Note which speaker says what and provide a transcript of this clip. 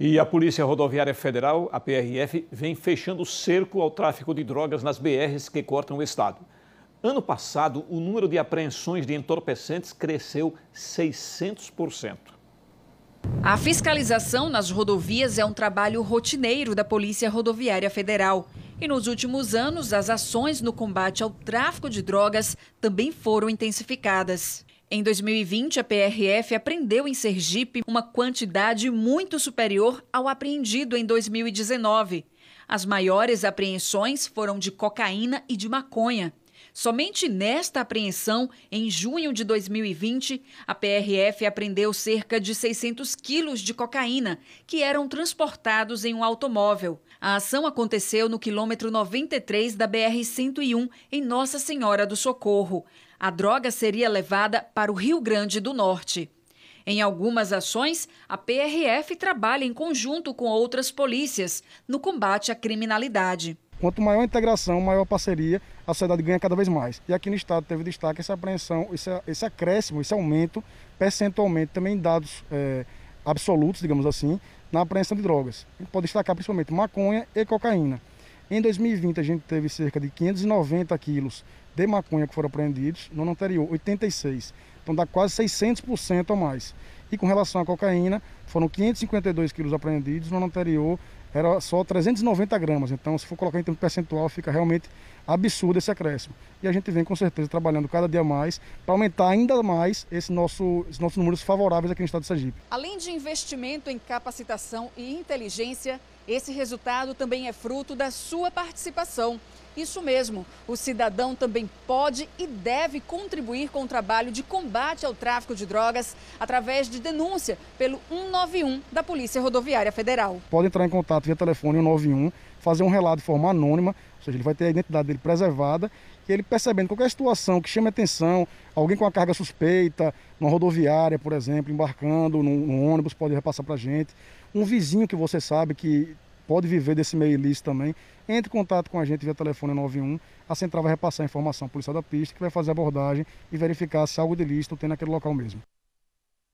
Speaker 1: E a Polícia Rodoviária Federal, a PRF, vem fechando cerco ao tráfico de drogas nas BRs que cortam o estado. Ano passado, o número de apreensões de entorpecentes cresceu 600%. A fiscalização nas rodovias é um trabalho rotineiro da Polícia Rodoviária Federal. E nos últimos anos, as ações no combate ao tráfico de drogas também foram intensificadas. Em 2020, a PRF apreendeu em Sergipe uma quantidade muito superior ao apreendido em 2019. As maiores apreensões foram de cocaína e de maconha. Somente nesta apreensão, em junho de 2020, a PRF apreendeu cerca de 600 quilos de cocaína que eram transportados em um automóvel. A ação aconteceu no quilômetro 93 da BR-101, em Nossa Senhora do Socorro. A droga seria levada para o Rio Grande do Norte. Em algumas ações, a PRF trabalha em conjunto com outras polícias no combate à criminalidade.
Speaker 2: Quanto maior a integração, maior a parceria, a sociedade ganha cada vez mais. E aqui no Estado teve destaque essa apreensão, esse, esse acréscimo, esse aumento, percentualmente, também em dados é, absolutos, digamos assim, na apreensão de drogas. Pode destacar principalmente maconha e cocaína. Em 2020, a gente teve cerca de 590 quilos de maconha que foram apreendidos, no ano anterior, 86. Então dá quase 600% a mais. E com relação à cocaína, foram 552 quilos apreendidos, no ano anterior, era só 390 gramas. Então, se for colocar em termos percentual, fica realmente absurdo esse acréscimo. E a gente vem com certeza trabalhando cada dia mais para aumentar ainda mais esse nosso, esses nossos números favoráveis aqui no estado de Sergipe.
Speaker 1: Além de investimento em capacitação e inteligência, esse resultado também é fruto da sua participação. Isso mesmo, o cidadão também pode e deve contribuir com o trabalho de combate ao tráfico de drogas através de denúncia pelo 191 da Polícia Rodoviária Federal.
Speaker 2: Pode entrar em contato via telefone 191, fazer um relato de forma anônima, ou seja, ele vai ter a identidade dele preservada e ele percebendo qualquer situação que chame atenção, alguém com a carga suspeita, numa rodoviária, por exemplo, embarcando num, num ônibus, pode repassar para a gente. Um vizinho que você sabe que pode viver desse meio ilícito também, entre em contato com a gente via telefone 91. A central vai repassar a informação policial da pista, que vai fazer abordagem e verificar se algo de ilícito tem naquele local mesmo.